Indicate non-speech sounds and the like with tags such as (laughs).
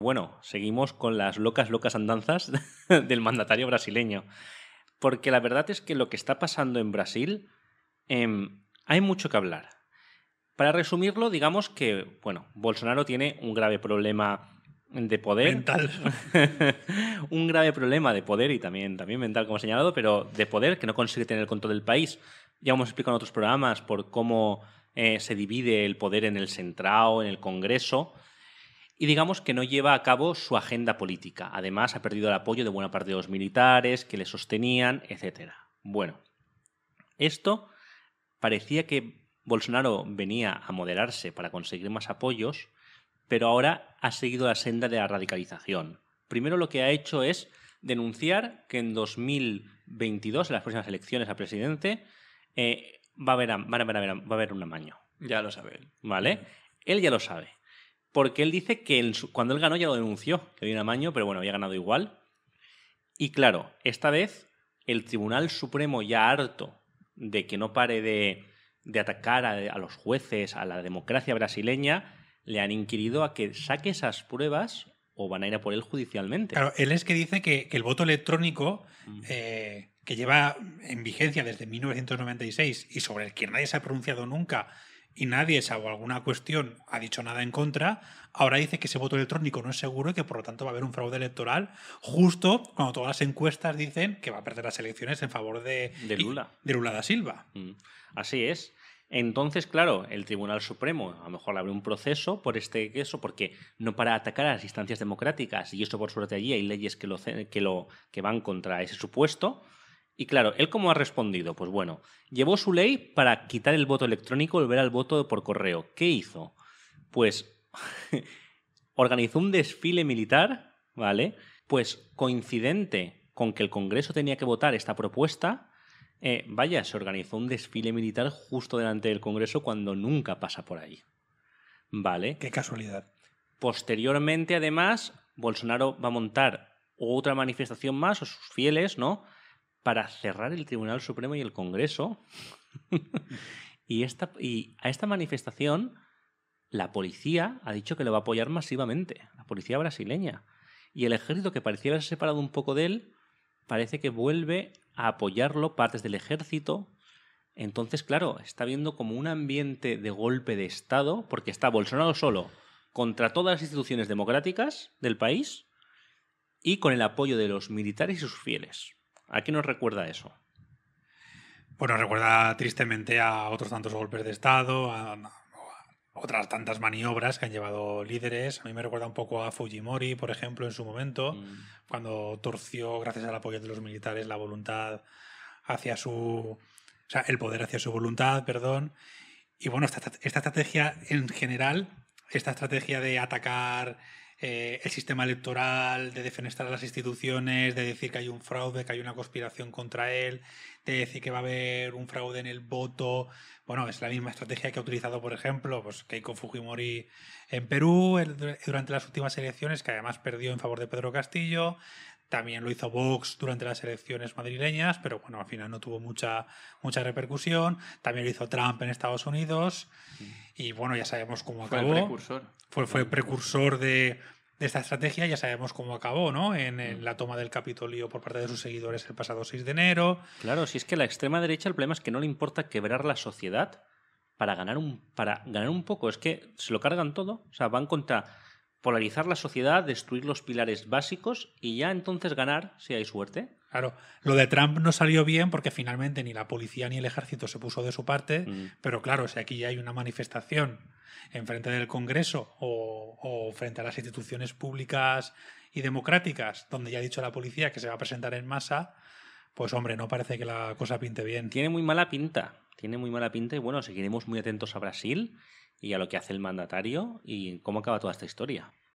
Bueno, seguimos con las locas, locas andanzas (laughs) del mandatario brasileño. Porque la verdad es que lo que está pasando en Brasil em, hay mucho que hablar. Para resumirlo, digamos que, bueno, Bolsonaro tiene un grave problema de poder. Mental. (laughs) un grave problema de poder y también, también mental, como ha señalado, pero de poder que no consigue tener el control del país. Ya hemos explicado en otros programas por cómo eh, se divide el poder en el centrado en el Congreso y digamos que no lleva a cabo su agenda política. Además, ha perdido el apoyo de buena parte de los militares que le sostenían, etc. Bueno, esto parecía que Bolsonaro venía a moderarse para conseguir más apoyos, pero ahora ha seguido la senda de la radicalización. Primero lo que ha hecho es denunciar que en 2022, en las próximas elecciones eh, a presidente, va, a haber, va, a va, a haber, un amaño. Ya lo sabe ¿Vale? Él ya lo sabe porque él dice que cuando él ganó ya lo denunció, que había un amaño, pero bueno, había ganado igual. Y claro, esta vez el Tribunal Supremo ya harto de que no pare de, atacar a, los jueces, a la democracia brasileña, le han inquirido a que saque esas pruebas o van a ir a por él judicialmente. Claro, él es que dice que, el voto electrónico, mm. eh, que lleva en vigencia desde 1996 y sobre el que nadie se ha pronunciado nunca, y nadie, salvo alguna cuestión, ha dicho nada en contra, ahora dice que ese voto electrónico no es seguro y que por lo tanto va a haber un fraude electoral justo cuando todas las encuestas dicen que va a perder las elecciones en favor de, de Lula. De Lula da Silva. Mm. Así es. Entonces, claro, el Tribunal Supremo a lo mejor abre un proceso por este queso, porque no para atacar a las instancias democráticas, y eso por suerte allí hay leyes que lo que van contra ese supuesto, y claro, ¿él cómo ha respondido? Pues bueno, llevó su ley para quitar el voto electrónico y volver al voto por correo. ¿Qué hizo? Pues (laughs) organizó un desfile militar, ¿vale? Pues coincidente con que el Congreso tenía que votar esta propuesta, eh, vaya, se organizó un desfile militar justo delante del Congreso cuando nunca pasa por ahí. ¿Vale? Qué casualidad. Posteriormente, además, Bolsonaro va a montar otra manifestación más, o sus fieles, ¿no? para cerrar el Tribunal Supremo y el Congreso. (laughs) y, esta, y a esta manifestación la policía ha dicho que lo va a apoyar masivamente, la policía brasileña. Y el ejército, que pareciera haberse separado un poco de él, parece que vuelve a apoyarlo partes del ejército. Entonces, claro, está viendo como un ambiente de golpe de Estado, porque está Bolsonaro solo contra todas las instituciones democráticas del país y con el apoyo de los militares y sus fieles. ¿A qué nos recuerda eso? Bueno, recuerda tristemente a otros tantos golpes de Estado, a, otras tantas maniobras que han llevado líderes. A mí me recuerda un poco a Fujimori, por ejemplo, en su momento, mm. cuando torció, gracias al apoyo de los militares, la voluntad hacia su... O sea, el poder hacia su voluntad, perdón. Y bueno, esta estrategia en general esta estrategia de atacar eh, el sistema electoral, de defenestrar a las instituciones, de decir que hay un fraude, que hay una conspiración contra él, de decir que va a haber un fraude en el voto. Bueno, es la misma estrategia que ha utilizado, por ejemplo, pues, Keiko Fujimori en Perú durante las últimas elecciones, que además perdió en favor de Pedro Castillo, también lo hizo Vox durante las elecciones madrileñas, pero bueno, al final no tuvo mucha, mucha repercusión. También lo hizo Trump en Estados Unidos. Mm. Y bueno, ya sabemos cómo fue acabó. precursor. Fue, precursor de, esta estrategia, ya sabemos cómo acabó, ¿no? En, mm. la toma del Capitolio por parte de sus seguidores el pasado 6 de enero. Claro, si es que la extrema derecha el problema es que no le importa quebrar la sociedad para ganar un, para ganar un poco. Es que se lo cargan todo. O sea, van contra polarizar la sociedad, destruir los pilares básicos y ya entonces ganar, si hay suerte. Claro, lo de Trump no salió bien porque finalmente ni la policía ni el ejército se puso de su parte, mm. pero claro, si aquí hay una manifestación en frente del Congreso o, o, frente a las instituciones públicas y democráticas, donde ya ha dicho la policía que se va a presentar en masa, pues hombre, no parece que la cosa pinte bien. Tiene muy mala pinta, tiene muy mala pinta y bueno, seguiremos muy atentos a Brasil y a lo que hace el mandatario y cómo acaba toda esta historia.